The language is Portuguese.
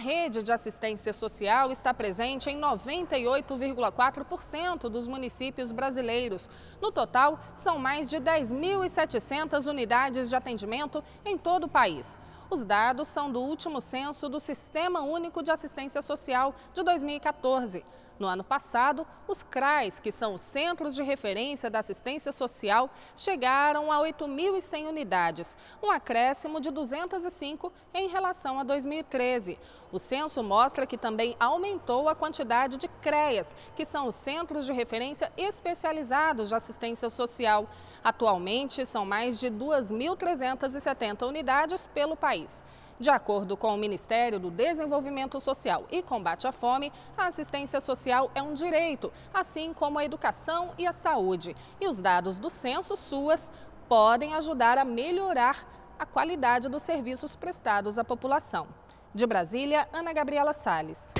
rede de assistência social está presente em 98,4% dos municípios brasileiros. No total, são mais de 10.700 unidades de atendimento em todo o país. Os dados são do último censo do Sistema Único de Assistência Social de 2014. No ano passado, os CRAs, que são os Centros de Referência da Assistência Social, chegaram a 8.100 unidades, um acréscimo de 205 em relação a 2013. O censo mostra que também aumentou a quantidade de CREAS, que são os Centros de Referência Especializados de Assistência Social. Atualmente, são mais de 2.370 unidades pelo país. De acordo com o Ministério do Desenvolvimento Social e Combate à Fome, a assistência social é um direito, assim como a educação e a saúde. E os dados do Censo SUAS podem ajudar a melhorar a qualidade dos serviços prestados à população. De Brasília, Ana Gabriela Salles.